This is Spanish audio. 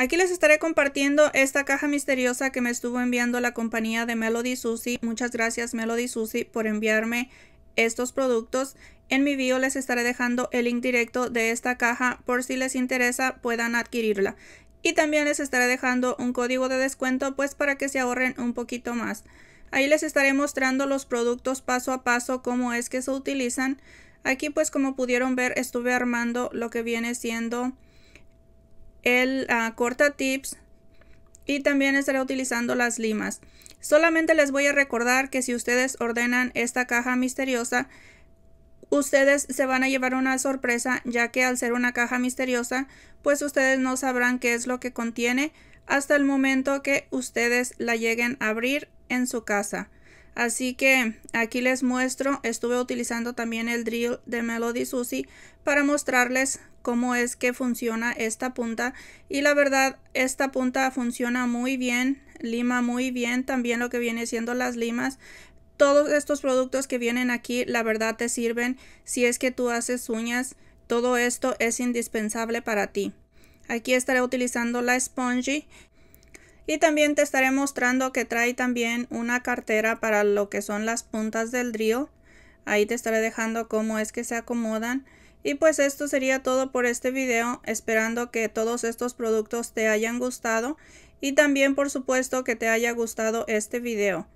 Aquí les estaré compartiendo esta caja misteriosa que me estuvo enviando la compañía de Melody Susi. Muchas gracias Melody Susi por enviarme estos productos. En mi video les estaré dejando el link directo de esta caja por si les interesa puedan adquirirla. Y también les estaré dejando un código de descuento pues para que se ahorren un poquito más. Ahí les estaré mostrando los productos paso a paso cómo es que se utilizan. Aquí pues como pudieron ver estuve armando lo que viene siendo el ah, corta tips y también estaré utilizando las limas. Solamente les voy a recordar que si ustedes ordenan esta caja misteriosa, ustedes se van a llevar una sorpresa ya que al ser una caja misteriosa, pues ustedes no sabrán qué es lo que contiene hasta el momento que ustedes la lleguen a abrir en su casa. Así que aquí les muestro, estuve utilizando también el drill de Melody Susie para mostrarles cómo es que funciona esta punta y la verdad esta punta funciona muy bien, lima muy bien también lo que viene siendo las limas. Todos estos productos que vienen aquí la verdad te sirven si es que tú haces uñas, todo esto es indispensable para ti. Aquí estaré utilizando la Spongy y también te estaré mostrando que trae también una cartera para lo que son las puntas del drill. Ahí te estaré dejando cómo es que se acomodan. Y pues esto sería todo por este video, esperando que todos estos productos te hayan gustado y también por supuesto que te haya gustado este video.